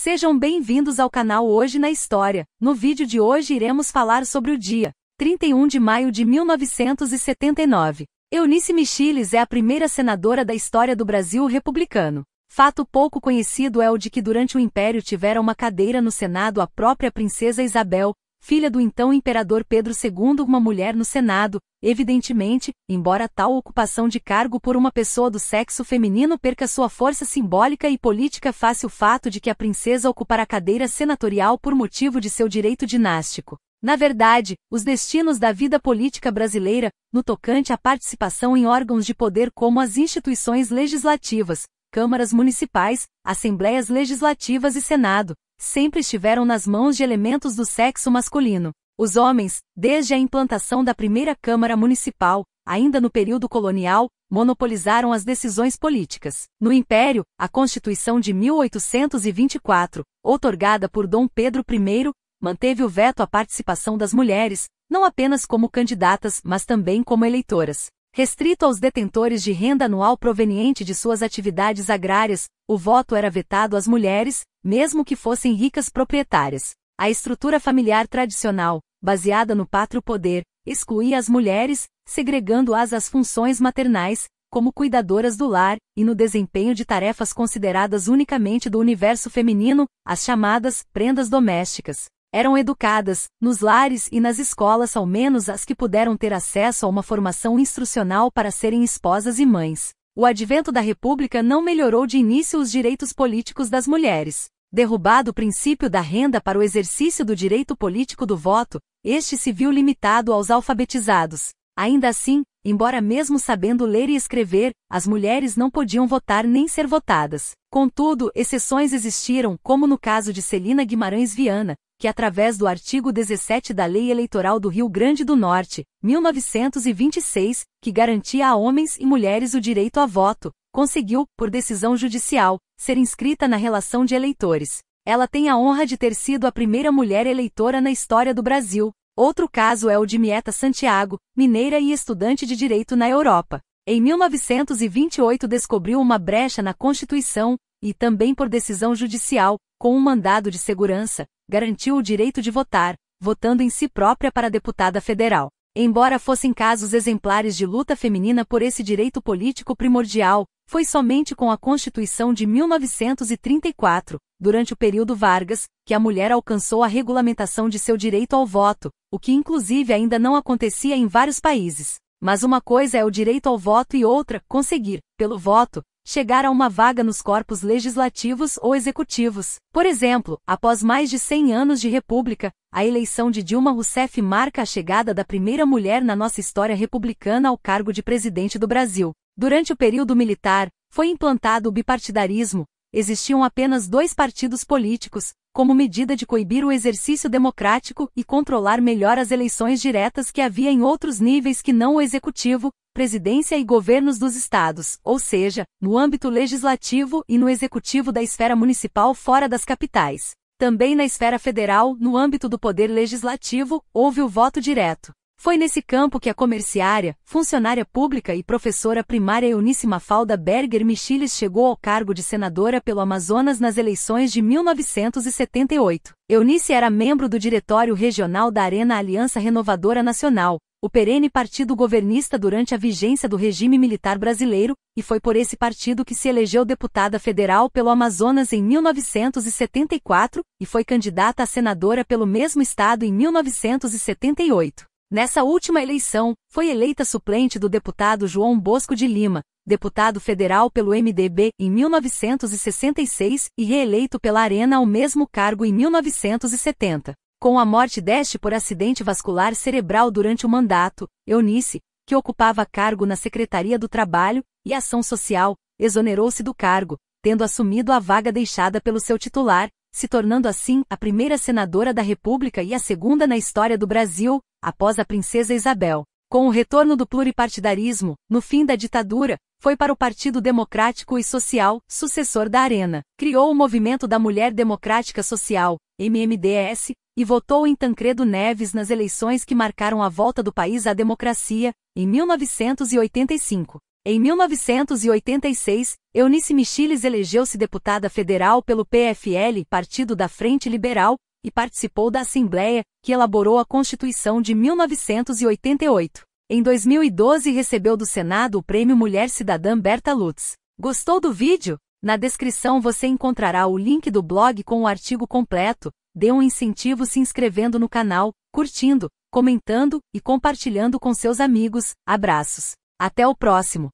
Sejam bem-vindos ao canal Hoje na História. No vídeo de hoje iremos falar sobre o dia 31 de maio de 1979. Eunice Michiles é a primeira senadora da história do Brasil republicano. Fato pouco conhecido é o de que durante o Império tivera uma cadeira no Senado a própria Princesa Isabel, filha do então imperador Pedro II, uma mulher no Senado, evidentemente, embora tal ocupação de cargo por uma pessoa do sexo feminino perca sua força simbólica e política face o fato de que a princesa ocupara a cadeira senatorial por motivo de seu direito dinástico. Na verdade, os destinos da vida política brasileira, no tocante à participação em órgãos de poder como as instituições legislativas, câmaras municipais, assembleias legislativas e Senado, sempre estiveram nas mãos de elementos do sexo masculino. Os homens, desde a implantação da primeira Câmara Municipal, ainda no período colonial, monopolizaram as decisões políticas. No Império, a Constituição de 1824, outorgada por Dom Pedro I, manteve o veto à participação das mulheres, não apenas como candidatas, mas também como eleitoras. Restrito aos detentores de renda anual proveniente de suas atividades agrárias, o voto era vetado às mulheres, mesmo que fossem ricas proprietárias. A estrutura familiar tradicional, baseada no pátrio poder, excluía as mulheres, segregando-as às funções maternais, como cuidadoras do lar, e no desempenho de tarefas consideradas unicamente do universo feminino, as chamadas prendas domésticas eram educadas, nos lares e nas escolas ao menos as que puderam ter acesso a uma formação instrucional para serem esposas e mães. O advento da República não melhorou de início os direitos políticos das mulheres. Derrubado o princípio da renda para o exercício do direito político do voto, este se viu limitado aos alfabetizados. Ainda assim, embora mesmo sabendo ler e escrever, as mulheres não podiam votar nem ser votadas. Contudo, exceções existiram, como no caso de Celina Guimarães Viana, que através do artigo 17 da Lei Eleitoral do Rio Grande do Norte, 1926, que garantia a homens e mulheres o direito a voto, conseguiu, por decisão judicial, ser inscrita na relação de eleitores. Ela tem a honra de ter sido a primeira mulher eleitora na história do Brasil. Outro caso é o de Mieta Santiago, mineira e estudante de direito na Europa. Em 1928 descobriu uma brecha na Constituição, e também por decisão judicial, com um mandado de segurança, garantiu o direito de votar, votando em si própria para deputada federal. Embora fossem casos exemplares de luta feminina por esse direito político primordial, foi somente com a Constituição de 1934, durante o período Vargas, que a mulher alcançou a regulamentação de seu direito ao voto, o que inclusive ainda não acontecia em vários países. Mas uma coisa é o direito ao voto e outra, conseguir, pelo voto, chegar a uma vaga nos corpos legislativos ou executivos. Por exemplo, após mais de 100 anos de república, a eleição de Dilma Rousseff marca a chegada da primeira mulher na nossa história republicana ao cargo de presidente do Brasil. Durante o período militar, foi implantado o bipartidarismo, existiam apenas dois partidos políticos, como medida de coibir o exercício democrático e controlar melhor as eleições diretas que havia em outros níveis que não o executivo, presidência e governos dos estados, ou seja, no âmbito legislativo e no executivo da esfera municipal fora das capitais. Também na esfera federal, no âmbito do poder legislativo, houve o voto direto. Foi nesse campo que a comerciária, funcionária pública e professora primária Eunice Mafalda Berger Michiles chegou ao cargo de senadora pelo Amazonas nas eleições de 1978. Eunice era membro do Diretório Regional da Arena Aliança Renovadora Nacional, o perene partido governista durante a vigência do regime militar brasileiro, e foi por esse partido que se elegeu deputada federal pelo Amazonas em 1974 e foi candidata a senadora pelo mesmo estado em 1978. Nessa última eleição, foi eleita suplente do deputado João Bosco de Lima, deputado federal pelo MDB em 1966 e reeleito pela Arena ao mesmo cargo em 1970. Com a morte deste por acidente vascular cerebral durante o mandato, Eunice, que ocupava cargo na Secretaria do Trabalho e Ação Social, exonerou-se do cargo, tendo assumido a vaga deixada pelo seu titular, se tornando assim a primeira senadora da República e a segunda na história do Brasil, após a princesa Isabel. Com o retorno do pluripartidarismo, no fim da ditadura, foi para o Partido Democrático e Social, sucessor da Arena. Criou o Movimento da Mulher Democrática Social, MMDS, e votou em Tancredo Neves nas eleições que marcaram a volta do país à democracia, em 1985. Em 1986, Eunice Michiles elegeu-se deputada federal pelo PFL, Partido da Frente Liberal, e participou da Assembleia, que elaborou a Constituição de 1988. Em 2012 recebeu do Senado o Prêmio Mulher Cidadã Berta Lutz. Gostou do vídeo? Na descrição você encontrará o link do blog com o artigo completo. Dê um incentivo se inscrevendo no canal, curtindo, comentando e compartilhando com seus amigos. Abraços! Até o próximo!